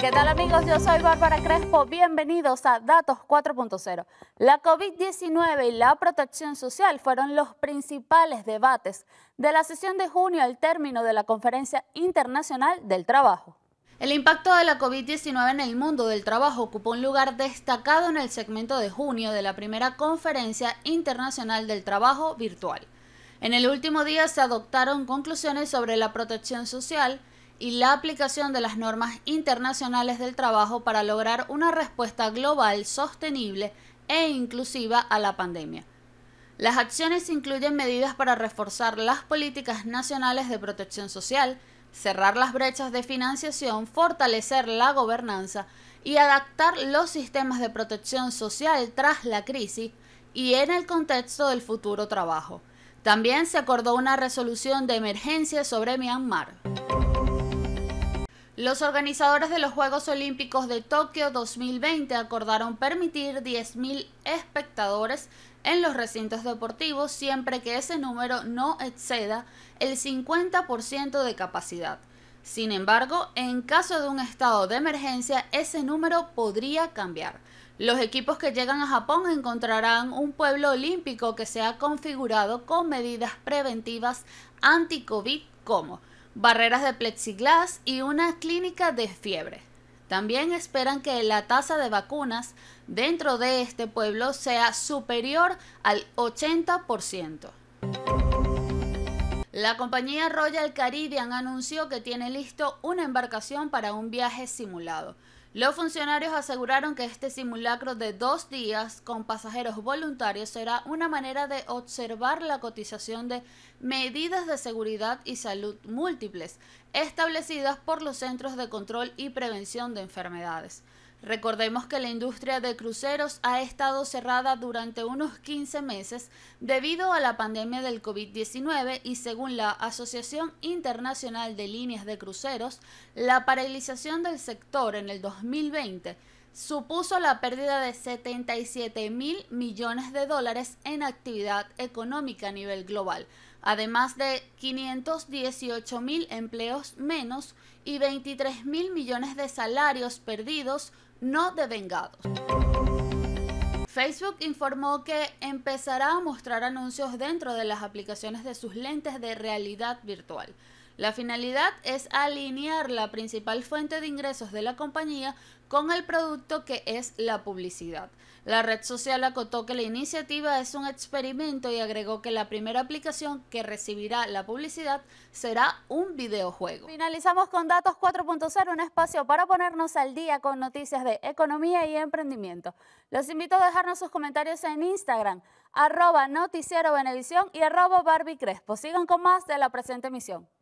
¿Qué tal amigos? Yo soy Bárbara Crespo. Bienvenidos a Datos 4.0. La COVID-19 y la protección social fueron los principales debates de la sesión de junio al término de la Conferencia Internacional del Trabajo. El impacto de la COVID-19 en el mundo del trabajo ocupó un lugar destacado en el segmento de junio de la primera Conferencia Internacional del Trabajo virtual. En el último día se adoptaron conclusiones sobre la protección social, y la aplicación de las normas internacionales del trabajo para lograr una respuesta global sostenible e inclusiva a la pandemia. Las acciones incluyen medidas para reforzar las políticas nacionales de protección social, cerrar las brechas de financiación, fortalecer la gobernanza y adaptar los sistemas de protección social tras la crisis y en el contexto del futuro trabajo. También se acordó una resolución de emergencia sobre Myanmar. Los organizadores de los Juegos Olímpicos de Tokio 2020 acordaron permitir 10.000 espectadores en los recintos deportivos siempre que ese número no exceda el 50% de capacidad. Sin embargo, en caso de un estado de emergencia, ese número podría cambiar. Los equipos que llegan a Japón encontrarán un pueblo olímpico que se ha configurado con medidas preventivas anti-COVID como barreras de plexiglas y una clínica de fiebre. También esperan que la tasa de vacunas dentro de este pueblo sea superior al 80%. La compañía Royal Caribbean anunció que tiene listo una embarcación para un viaje simulado. Los funcionarios aseguraron que este simulacro de dos días con pasajeros voluntarios será una manera de observar la cotización de medidas de seguridad y salud múltiples establecidas por los Centros de Control y Prevención de Enfermedades. Recordemos que la industria de cruceros ha estado cerrada durante unos 15 meses debido a la pandemia del COVID-19 y según la Asociación Internacional de Líneas de Cruceros, la paralización del sector en el 2020 supuso la pérdida de 77 mil millones de dólares en actividad económica a nivel global, además de 518 mil empleos menos y 23 mil millones de salarios perdidos no devengados. Facebook informó que empezará a mostrar anuncios dentro de las aplicaciones de sus lentes de realidad virtual. La finalidad es alinear la principal fuente de ingresos de la compañía con el producto que es la publicidad. La red social acotó que la iniciativa es un experimento y agregó que la primera aplicación que recibirá la publicidad será un videojuego. Finalizamos con Datos 4.0, un espacio para ponernos al día con noticias de economía y emprendimiento. Los invito a dejarnos sus comentarios en Instagram, arroba noticiero y arroba Barbie Crespo. Sigan con más de la presente emisión.